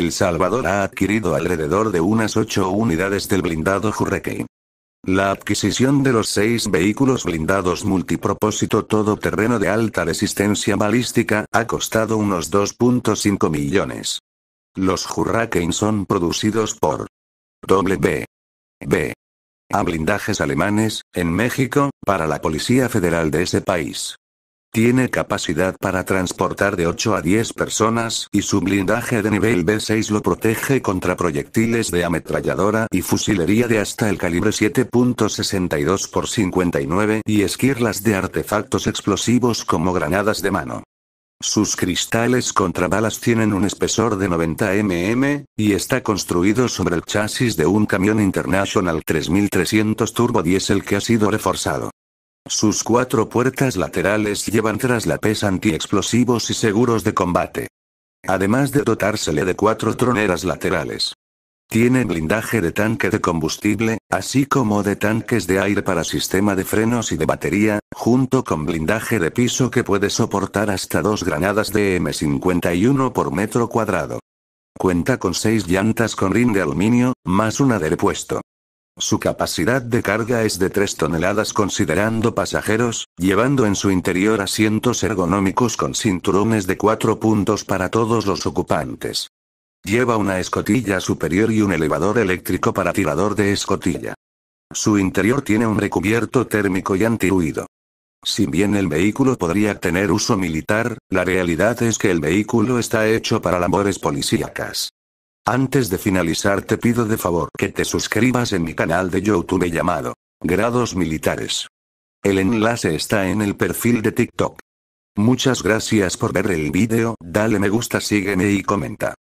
El Salvador ha adquirido alrededor de unas ocho unidades del blindado Hurricane. La adquisición de los seis vehículos blindados multipropósito todoterreno de alta resistencia balística ha costado unos 2.5 millones. Los Hurricane son producidos por W. B. A blindajes alemanes, en México, para la Policía Federal de ese país. Tiene capacidad para transportar de 8 a 10 personas, y su blindaje de nivel B6 lo protege contra proyectiles de ametralladora y fusilería de hasta el calibre 7.62 x 59 y esquirlas de artefactos explosivos como granadas de mano. Sus cristales contra balas tienen un espesor de 90 mm, y está construido sobre el chasis de un camión International 3300 turbo diésel que ha sido reforzado. Sus cuatro puertas laterales llevan traslapes antiexplosivos y seguros de combate. Además de dotársele de cuatro troneras laterales. Tiene blindaje de tanque de combustible, así como de tanques de aire para sistema de frenos y de batería, junto con blindaje de piso que puede soportar hasta dos granadas de M51 por metro cuadrado. Cuenta con seis llantas con rin de aluminio, más una de repuesto. Su capacidad de carga es de 3 toneladas considerando pasajeros, llevando en su interior asientos ergonómicos con cinturones de 4 puntos para todos los ocupantes. Lleva una escotilla superior y un elevador eléctrico para tirador de escotilla. Su interior tiene un recubierto térmico y antihuido. Si bien el vehículo podría tener uso militar, la realidad es que el vehículo está hecho para labores policíacas. Antes de finalizar te pido de favor que te suscribas en mi canal de YouTube llamado Grados Militares. El enlace está en el perfil de TikTok. Muchas gracias por ver el vídeo, dale me gusta, sígueme y comenta.